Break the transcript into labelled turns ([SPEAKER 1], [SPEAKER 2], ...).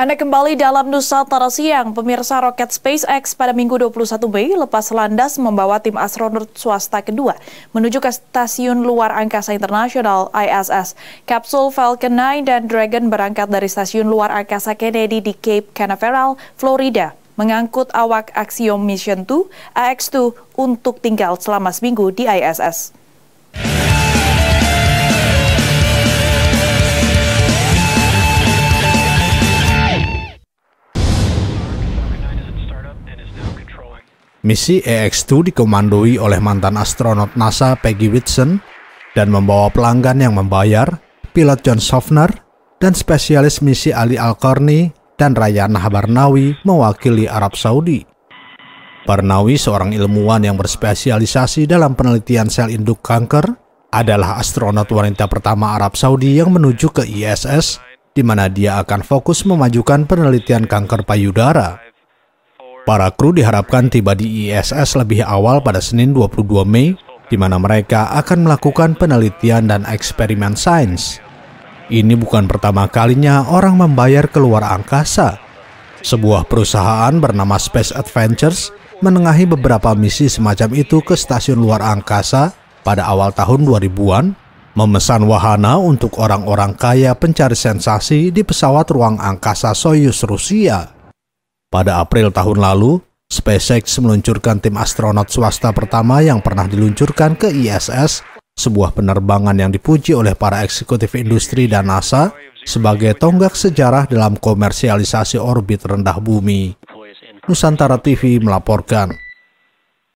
[SPEAKER 1] Anda kembali dalam Nusantara Siang, pemirsa roket SpaceX pada Minggu 21 Mei lepas landas membawa tim astronot swasta kedua menuju ke Stasiun Luar Angkasa Internasional ISS. Kapsul Falcon 9 dan Dragon berangkat dari Stasiun Luar Angkasa Kennedy di Cape Canaveral, Florida, mengangkut awak Axiom Mission 2 AX-2 untuk tinggal selama seminggu di ISS.
[SPEAKER 2] Misi EX-2 dikomandoi oleh mantan astronot NASA Peggy Whitson dan membawa pelanggan yang membayar, pilot John Sofner, dan spesialis misi Ali Al-Qarni dan Ryan Habarnawi mewakili Arab Saudi. Barnawi, seorang ilmuwan yang berspesialisasi dalam penelitian sel induk kanker, adalah astronot wanita pertama Arab Saudi yang menuju ke ISS, di mana dia akan fokus memajukan penelitian kanker payudara. Para kru diharapkan tiba di ISS lebih awal pada Senin 22 Mei, di mana mereka akan melakukan penelitian dan eksperimen sains. Ini bukan pertama kalinya orang membayar keluar angkasa. Sebuah perusahaan bernama Space Adventures menengahi beberapa misi semacam itu ke stasiun luar angkasa pada awal tahun 2000-an, memesan wahana untuk orang-orang kaya pencari sensasi di pesawat ruang angkasa Soyuz Rusia. Pada April tahun lalu, SpaceX meluncurkan tim astronot swasta pertama yang pernah diluncurkan ke ISS, sebuah penerbangan yang dipuji oleh para eksekutif industri dan NASA sebagai tonggak sejarah dalam komersialisasi orbit rendah bumi. Nusantara TV melaporkan.